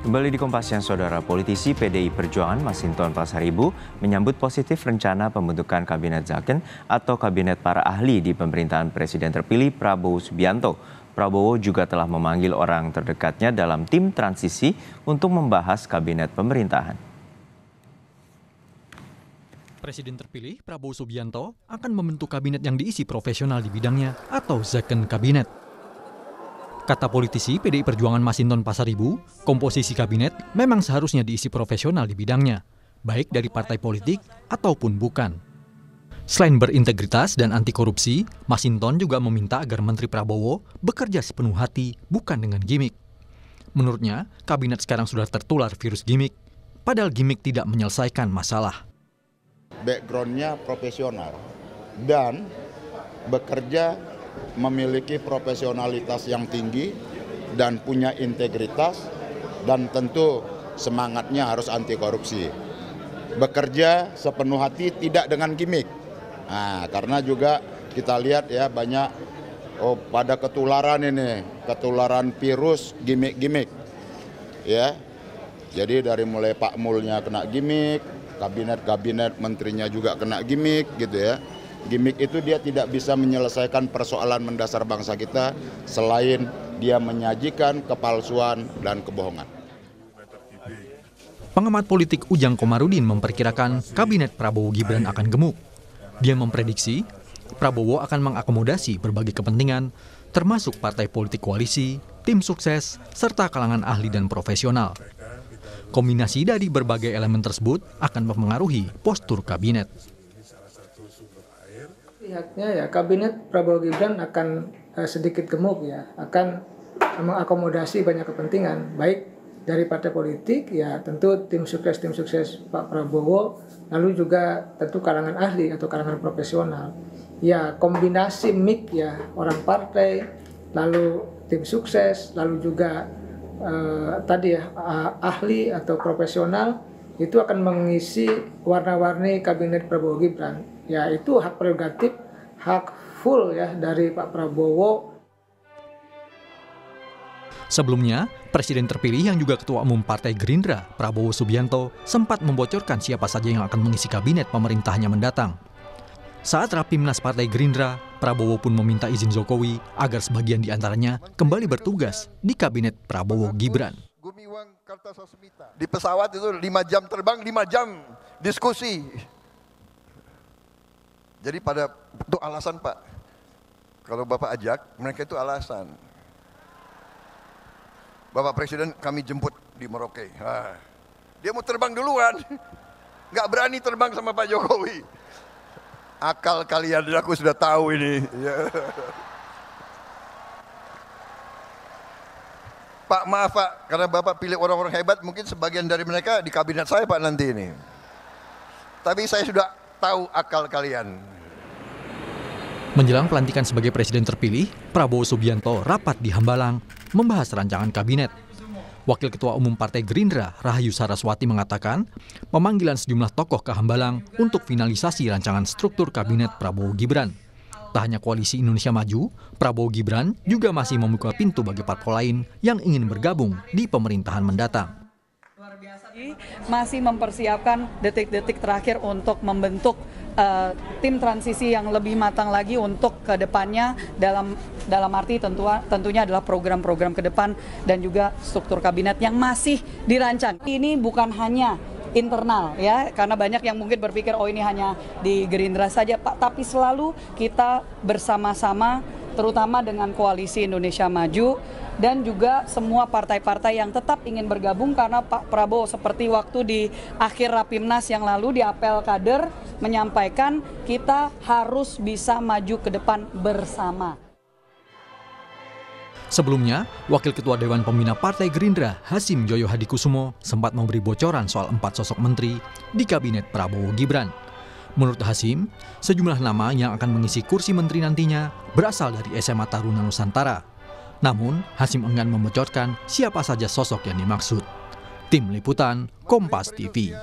Kembali di Kompas yang Saudara, politisi PDI Perjuangan Masinton Pasaribu menyambut positif rencana pembentukan Kabinet Zaken atau Kabinet Para Ahli di pemerintahan Presiden terpilih Prabowo Subianto. Prabowo juga telah memanggil orang terdekatnya dalam tim transisi untuk membahas Kabinet Pemerintahan. Presiden terpilih Prabowo Subianto akan membentuk kabinet yang diisi profesional di bidangnya atau Zaken Kabinet. Kata politisi PDI Perjuangan Masinton Pasaribu, komposisi kabinet memang seharusnya diisi profesional di bidangnya, baik dari partai politik ataupun bukan. Selain berintegritas dan anti korupsi, Masinton juga meminta agar Menteri Prabowo bekerja sepenuh hati, bukan dengan gimmick. Menurutnya, kabinet sekarang sudah tertular virus gimmick, padahal gimmick tidak menyelesaikan masalah. Backgroundnya profesional dan bekerja memiliki profesionalitas yang tinggi dan punya integritas dan tentu semangatnya harus anti korupsi. Bekerja sepenuh hati tidak dengan gimmick. Nah, karena juga kita lihat ya banyak oh pada ketularan ini, ketularan virus gimmick-gimmick. Ya. Jadi dari mulai Pak Mulnya kena gimmick, kabinet-kabinet menterinya juga kena gimmick gitu ya. Gimik itu dia tidak bisa menyelesaikan persoalan mendasar bangsa kita selain dia menyajikan kepalsuan dan kebohongan. Pengamat politik Ujang Komarudin memperkirakan kabinet Prabowo Gibran akan gemuk. Dia memprediksi Prabowo akan mengakomodasi berbagai kepentingan, termasuk partai politik koalisi, tim sukses, serta kalangan ahli dan profesional. Kombinasi dari berbagai elemen tersebut akan mempengaruhi postur kabinet pihaknya ya kabinet Prabowo Gibran akan uh, sedikit gemuk ya, akan mengakomodasi banyak kepentingan baik dari partai politik ya tentu tim sukses tim sukses Pak Prabowo lalu juga tentu kalangan ahli atau kalangan profesional ya kombinasi mix ya orang partai lalu tim sukses lalu juga eh, tadi ya ahli atau profesional itu akan mengisi warna-warni kabinet Prabowo Gibran ya itu hak prerogatif hak full ya dari Pak Prabowo. Sebelumnya, presiden terpilih yang juga ketua umum Partai Gerindra, Prabowo Subianto, sempat membocorkan siapa saja yang akan mengisi kabinet pemerintahnya mendatang. Saat Rapimnas Partai Gerindra, Prabowo pun meminta izin Jokowi agar sebagian diantaranya kembali bertugas di kabinet Prabowo Gibran. Di pesawat itu 5 jam terbang, 5 jam diskusi. Jadi pada itu alasan Pak. Kalau Bapak ajak, mereka itu alasan. Bapak Presiden kami jemput di Merauke. Ah. Dia mau terbang duluan. Gak berani terbang sama Pak Jokowi. Akal kalian, aku sudah tahu ini. Ya. Pak maaf Pak, karena Bapak pilih orang-orang hebat, mungkin sebagian dari mereka di kabinet saya Pak nanti ini. Tapi saya sudah tahu akal kalian. Menjelang pelantikan sebagai presiden terpilih, Prabowo Subianto rapat di Hambalang membahas rancangan kabinet. Wakil Ketua Umum Partai Gerindra, Rahayu Saraswati mengatakan, pemanggilan sejumlah tokoh ke Hambalang untuk finalisasi rancangan struktur kabinet Prabowo Gibran. Tak hanya koalisi Indonesia Maju, Prabowo Gibran juga masih membuka pintu bagi parpol lain yang ingin bergabung di pemerintahan mendatang masih mempersiapkan detik-detik terakhir untuk membentuk uh, tim transisi yang lebih matang lagi untuk kedepannya dalam dalam arti tentu tentunya adalah program-program ke depan dan juga struktur kabinet yang masih dirancang. Ini bukan hanya internal ya karena banyak yang mungkin berpikir oh ini hanya di Gerindra saja Pak tapi selalu kita bersama-sama terutama dengan koalisi Indonesia Maju dan juga semua partai-partai yang tetap ingin bergabung karena Pak Prabowo seperti waktu di akhir Rapimnas yang lalu di apel kader menyampaikan kita harus bisa maju ke depan bersama. Sebelumnya, Wakil Ketua Dewan Pembina Partai Gerindra Hasim Joyo Hadikusumo sempat memberi bocoran soal empat sosok menteri di Kabinet Prabowo Gibran. Menurut Hasim, sejumlah nama yang akan mengisi kursi menteri nantinya berasal dari SMA Taruna Nusantara. Namun, Hasim enggan membocorkan siapa saja sosok yang dimaksud. Tim Liputan, Kompas TV.